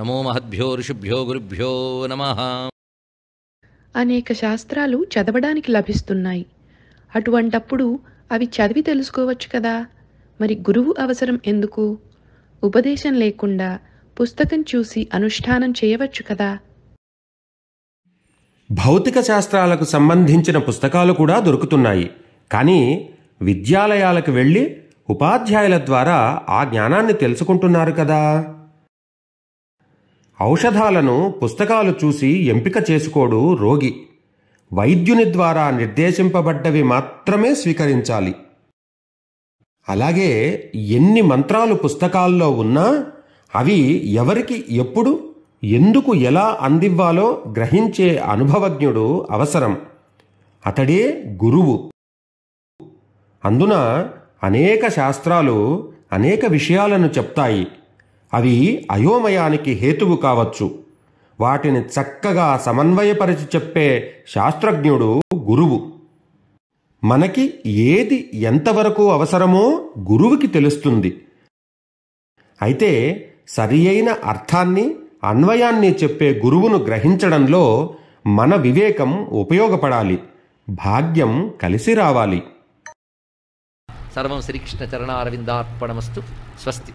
నమో మహద్భ్యో ఋషిభ్యో గురుభ్యో నమ అనేక శాస్త్రాలు చదవడానికి లభిస్తున్నాయి అటువంటప్పుడు అవి చదివి తెలుసుకోవచ్చు కదా మరి గురువు అవసరం ఎందుకు ఉపదేశం లేకుండా పుస్తకం చూసి అనుష్ఠానం చేయవచ్చు కదా భౌతిక శాస్త్రాలకు సంబంధించిన పుస్తకాలు కూడా దొరుకుతున్నాయి కానీ విద్యాలయాలకు వెళ్ళి ఉపాధ్యాయుల ద్వారా ఆ జ్ఞానాన్ని తెలుసుకుంటున్నారు కదా ఔషధాలను పుస్తకాలు చూసి ఎంపిక చేసుకోడు రోగి వైద్యుని ద్వారా నిర్దేశింపబడ్డవి మాత్రమే స్వీకరించాలి అలాగే ఎన్ని మంత్రాలు పుస్తకాల్లో ఉన్నా అవి ఎవరికి ఎప్పుడు ఎందుకు ఎలా అందివ్వాలో గ్రహించే అనుభవజ్ఞుడు అవసరం అతడే గురువు అందున అనేక శాస్త్రాలు అనేక విషయాలను చెప్తాయి అవి అయోమయానికి హేతువు కావచ్చు వాటిని చక్కగా సమన్వయపరిచి చెప్పే శాస్త్రజ్ఞుడు గురువు మనకి ఏది ఎంతవరకు అవసరమో గురువుకి తెలుస్తుంది అయితే సరి అయిన అర్థాన్ని అన్వయాన్ని చెప్పే గురువును గ్రహించడంలో మన వివేకం ఉపయోగపడాలి భాగ్యం కలిసి రావాలి సర్వం శ్రీకృష్ణ అరవిందార్పణమస్తు స్వస్తి